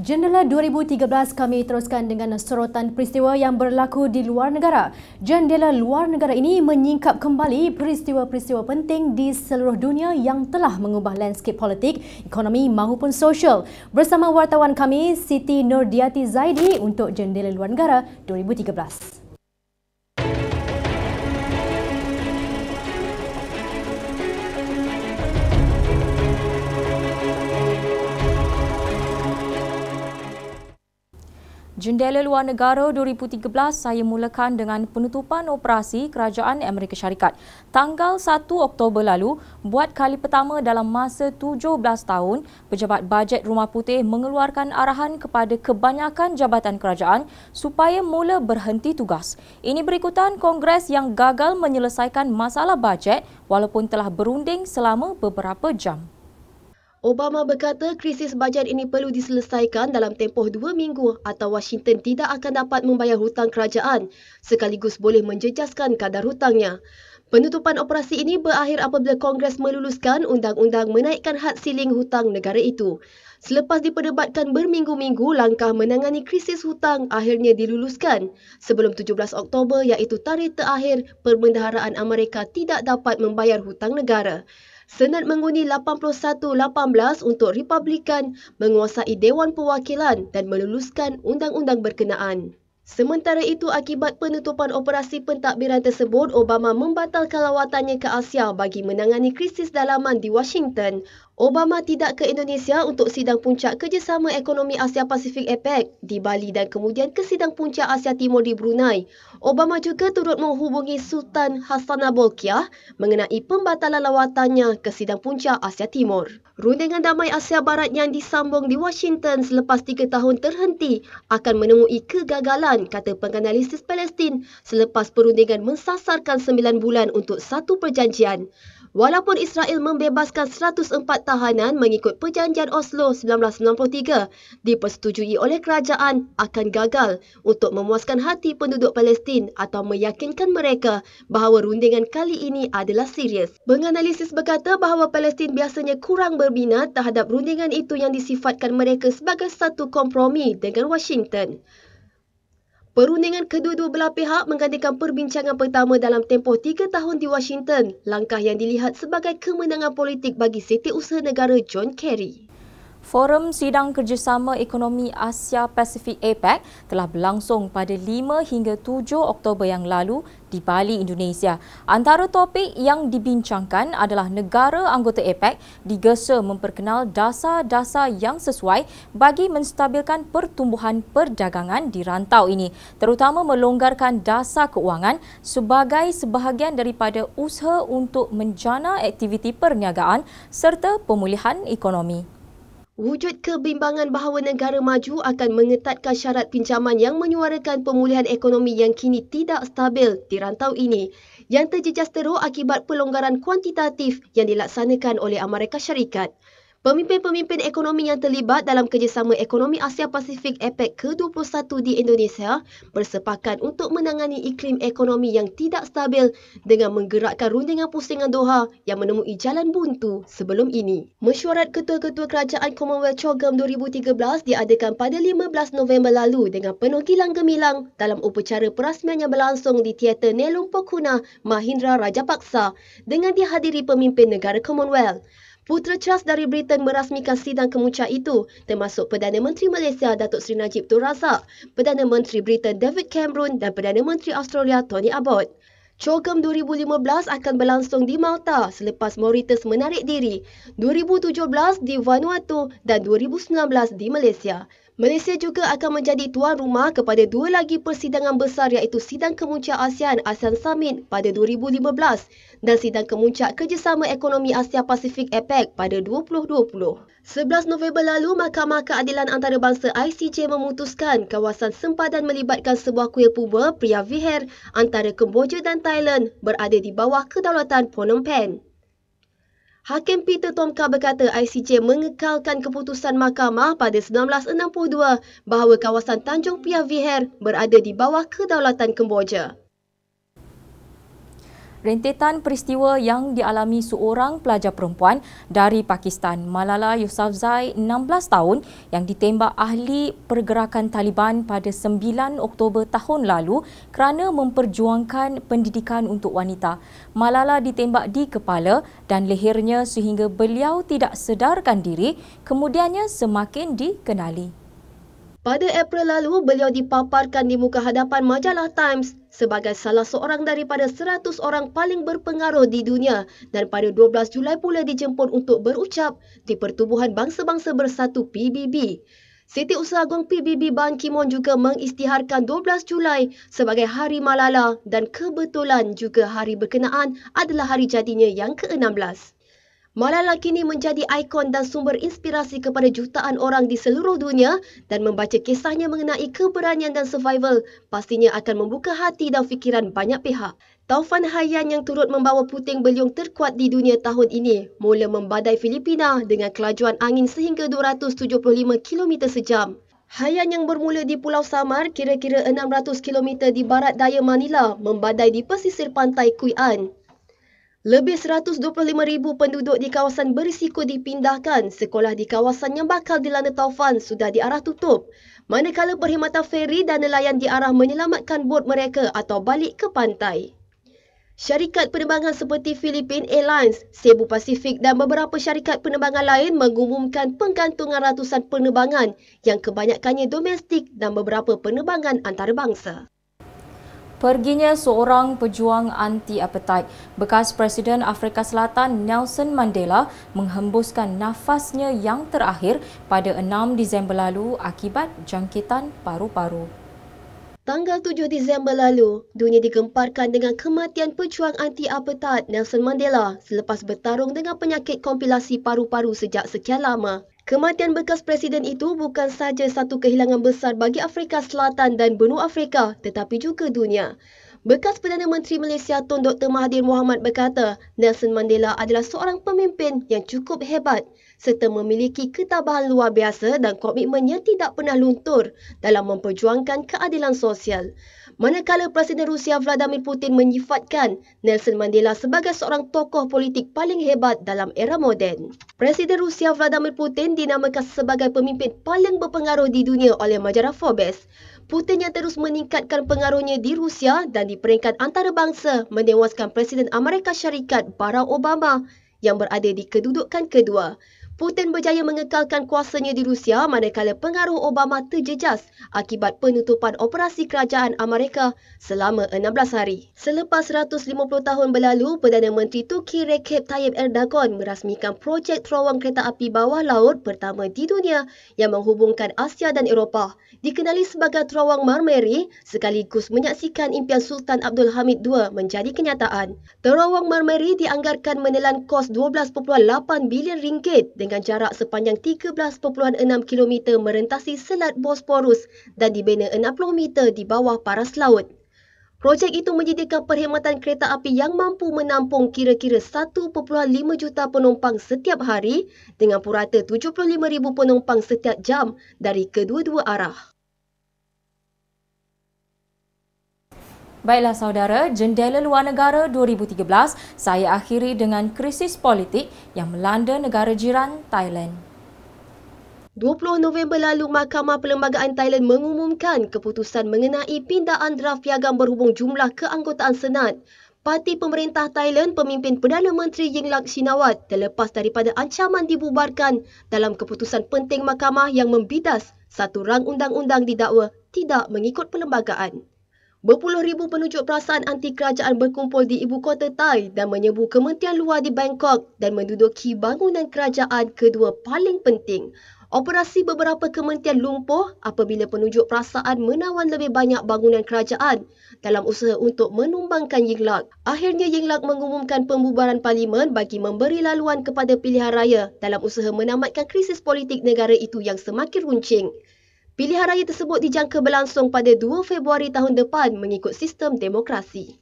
Jendela 2013 kami teruskan dengan sorotan peristiwa yang berlaku di luar negara. Jendela luar negara ini menyingkap kembali peristiwa-peristiwa penting di seluruh dunia yang telah mengubah landscape politik, ekonomi maupun sosial. Bersama wartawan kami Siti Nurdiati Zaidi untuk Jendela Luar Negara 2013. Jendela Luar Negara 2013 saya mulakan dengan penutupan operasi Kerajaan Amerika Syarikat. Tanggal 1 Oktober lalu, buat kali pertama dalam masa 17 tahun, Pejabat Bajet Rumah Putih mengeluarkan arahan kepada kebanyakan jabatan kerajaan supaya mula berhenti tugas. Ini berikutan Kongres yang gagal menyelesaikan masalah bajet walaupun telah berunding selama beberapa jam. Obama berkata krisis bajet ini perlu diselesaikan dalam tempoh dua minggu atau Washington tidak akan dapat membayar hutang kerajaan sekaligus boleh menjejaskan kadar hutangnya. Penutupan operasi ini berakhir apabila Kongres meluluskan undang-undang menaikkan had siling hutang negara itu. Selepas diperdebatkan berminggu-minggu, langkah menangani krisis hutang akhirnya diluluskan. Sebelum 17 Oktober iaitu tarikh terakhir, perbendaharaan Amerika tidak dapat membayar hutang negara. Senat mengundi 81-18 untuk Republikan menguasai Dewan Perwakilan dan meluluskan undang-undang berkenaan. Sementara itu, akibat penutupan operasi pentadbiran tersebut, Obama membatalkan lawatannya ke Asia bagi menangani krisis dalaman di Washington Obama tidak ke Indonesia untuk sidang puncak kerjasama ekonomi Asia Pasifik APEC di Bali dan kemudian ke sidang puncak Asia Timur di Brunei. Obama juga turut menghubungi Sultan Hassanal Bolkiah mengenai pembatalan lawatannya ke sidang puncak Asia Timur. Rundingan damai Asia Barat yang disambung di Washington selepas tiga tahun terhenti akan menemui kegagalan, kata penganalisis Palestin selepas perundingan mensasarkan sembilan bulan untuk satu perjanjian. Walaupun Israel membebaskan 104 tahanan mengikut perjanjian Oslo 1993, dipersetujui oleh kerajaan akan gagal untuk memuaskan hati penduduk Palestin atau meyakinkan mereka bahawa rundingan kali ini adalah serius. Penganalisis berkata bahawa Palestin biasanya kurang berminat terhadap rundingan itu yang disifatkan mereka sebagai satu kompromi dengan Washington. Perundingan kedua-dua belah pihak menggantikan perbincangan pertama dalam tempoh tiga tahun di Washington, langkah yang dilihat sebagai kemenangan politik bagi setiausaha negara John Kerry. Forum Sidang Kerjasama Ekonomi Asia Pasifik APEC telah berlangsung pada 5 hingga 7 Oktober yang lalu di Bali, Indonesia. Antara topik yang dibincangkan adalah negara anggota APEC digesa memperkenal dasar-dasar yang sesuai bagi menstabilkan pertumbuhan perdagangan di rantau ini, terutama melonggarkan dasar keuangan sebagai sebahagian daripada usaha untuk menjana aktiviti perniagaan serta pemulihan ekonomi. Wujud kebimbangan bahawa negara maju akan mengetatkan syarat pinjaman yang menyuarakan pemulihan ekonomi yang kini tidak stabil di rantau ini yang terjejas teruk akibat pelonggaran kuantitatif yang dilaksanakan oleh Amerika Syarikat. Pemimpin-pemimpin ekonomi yang terlibat dalam kerjasama ekonomi Asia Pasifik APEC ke-21 di Indonesia bersepakat untuk menangani iklim ekonomi yang tidak stabil dengan menggerakkan rundingan pusingan Doha yang menemui jalan buntu sebelum ini. Mesyuarat Ketua-Ketua Kerajaan Commonwealth Chogam 2013 diadakan pada 15 November lalu dengan penuh gilang gemilang dalam upacara perasmian yang berlangsung di Teater Nelung Pokuna, Mahindra Rajapaksa dengan dihadiri pemimpin negara Commonwealth. Putra Charles dari Britain merasmikan sidang kemuncak itu termasuk Perdana Menteri Malaysia Datuk Seri Najib Tun Razak, Perdana Menteri Britain David Cameron dan Perdana Menteri Australia Tony Abbott. Chogum 2015 akan berlangsung di Malta selepas Mauritius menarik diri, 2017 di Vanuatu dan 2019 di Malaysia. Malaysia juga akan menjadi tuan rumah kepada dua lagi persidangan besar iaitu Sidang Kemuncak ASEAN ASEAN Summit pada 2015 dan Sidang Kemuncak Kerjasama Ekonomi Asia Pasifik APEC pada 2020. 11 November lalu, Mahkamah Keadilan Antarabangsa ICJ memutuskan kawasan sempadan melibatkan sebuah kuil purba Pria Viher antara Kemboja dan Thailand berada di bawah kedaulatan Phnom Penh. Hakim Peter Tomka berkata ICJ mengekalkan keputusan mahkamah pada 1962 bahawa kawasan Tanjung Pia Viher berada di bawah kedaulatan Kemboja rentetan peristiwa yang dialami seorang pelajar perempuan dari Pakistan, Malala Yousafzai, 16 tahun yang ditembak ahli pergerakan Taliban pada 9 Oktober tahun lalu kerana memperjuangkan pendidikan untuk wanita. Malala ditembak di kepala dan lehernya sehingga beliau tidak sedarkan diri, kemudiannya semakin dikenali. Pada April lalu, beliau dipaparkan di muka hadapan majalah Times sebagai salah seorang daripada 100 orang paling berpengaruh di dunia dan pada 12 Julai pula dijemput untuk berucap di Pertubuhan Bangsa-Bangsa Bersatu PBB. Siti Usaha Agung PBB Ban Ki-moon juga mengistiharkan 12 Julai sebagai Hari Malala dan kebetulan juga hari berkenaan adalah hari jadinya yang ke-16. Malah Malala ini menjadi ikon dan sumber inspirasi kepada jutaan orang di seluruh dunia dan membaca kisahnya mengenai keberanian dan survival pastinya akan membuka hati dan fikiran banyak pihak. Taufan Hayyan yang turut membawa puting beliung terkuat di dunia tahun ini mula membadai Filipina dengan kelajuan angin sehingga 275 km sejam. Hayan yang bermula di Pulau Samar kira-kira 600 km di barat daya Manila membadai di pesisir pantai Kuian. Lebih 125,000 penduduk di kawasan berisiko dipindahkan. Sekolah di kawasan yang bakal dilanda taufan sudah diarah tutup. Manakala perkhidmatan feri dan nelayan diarah menyelamatkan bot mereka atau balik ke pantai. Syarikat penerbangan seperti Philippine Airlines, Cebu Pacific dan beberapa syarikat penerbangan lain mengumumkan penggantungan ratusan penerbangan yang kebanyakannya domestik dan beberapa penerbangan antarabangsa perginya seorang pejuang anti-apartheid. Bekas Presiden Afrika Selatan Nelson Mandela menghembuskan nafasnya yang terakhir pada 6 Disember lalu akibat jangkitan paru-paru. Tanggal 7 Disember lalu, dunia digemparkan dengan kematian pejuang anti-apartheid Nelson Mandela selepas bertarung dengan penyakit kompilasi paru-paru sejak sekian lama. Kematian bekas presiden itu bukan sahaja satu kehilangan besar bagi Afrika Selatan dan benua Afrika tetapi juga dunia. Bekas Perdana Menteri Malaysia Tun Dr. Mahathir Mohamad berkata, Nelson Mandela adalah seorang pemimpin yang cukup hebat serta memiliki ketabahan luar biasa dan komitmennya tidak pernah luntur dalam memperjuangkan keadilan sosial. Manakala Presiden Rusia Vladimir Putin menyifatkan Nelson Mandela sebagai seorang tokoh politik paling hebat dalam era moden. Presiden Rusia Vladimir Putin dinamakan sebagai pemimpin paling berpengaruh di dunia oleh majalah Forbes. Putin yang terus meningkatkan pengaruhnya di Rusia dan di peringkat antarabangsa menewaskan Presiden Amerika Syarikat Barack Obama yang berada di kedudukan kedua. Putin berjaya mengekalkan kuasanya di Rusia manakala pengaruh Obama terjejas akibat penutupan operasi kerajaan Amerika selama 16 hari. Selepas 150 tahun berlalu, Perdana Menteri Turki Recep Tayyip Erdogan merasmikan projek terowong kereta api bawah laut pertama di dunia yang menghubungkan Asia dan Eropah. Dikenali sebagai terowong Marmeri sekaligus menyaksikan impian Sultan Abdul Hamid II menjadi kenyataan. Terowong Marmeri dianggarkan menelan kos 12.8 bilion ringgit dengan jarak sepanjang 13.6 km merentasi Selat Bosporus dan dibina 60 meter di bawah paras laut. Projek itu menyediakan perkhidmatan kereta api yang mampu menampung kira-kira 1.5 juta penumpang setiap hari dengan purata 75,000 penumpang setiap jam dari kedua-dua arah. Baiklah saudara, jendela luar negara 2013 saya akhiri dengan krisis politik yang melanda negara jiran Thailand. 20 November lalu, Mahkamah Perlembagaan Thailand mengumumkan keputusan mengenai pindaan draft piagam berhubung jumlah keanggotaan Senat. Parti Pemerintah Thailand pemimpin Perdana Menteri Yingluck Shinawat terlepas daripada ancaman dibubarkan dalam keputusan penting mahkamah yang membidas satu rang undang-undang didakwa tidak mengikut perlembagaan. Berpuluh ribu penunjuk perasaan anti kerajaan berkumpul di ibu kota Thai dan menyebut kementerian luar di Bangkok dan menduduki bangunan kerajaan kedua paling penting. Operasi beberapa kementerian lumpuh apabila penunjuk perasaan menawan lebih banyak bangunan kerajaan dalam usaha untuk menumbangkan Yingluck. Akhirnya Yingluck mengumumkan pembubaran parlimen bagi memberi laluan kepada pilihan raya dalam usaha menamatkan krisis politik negara itu yang semakin runcing. Pilihan raya tersebut dijangka berlangsung pada 2 Februari tahun depan mengikut sistem demokrasi.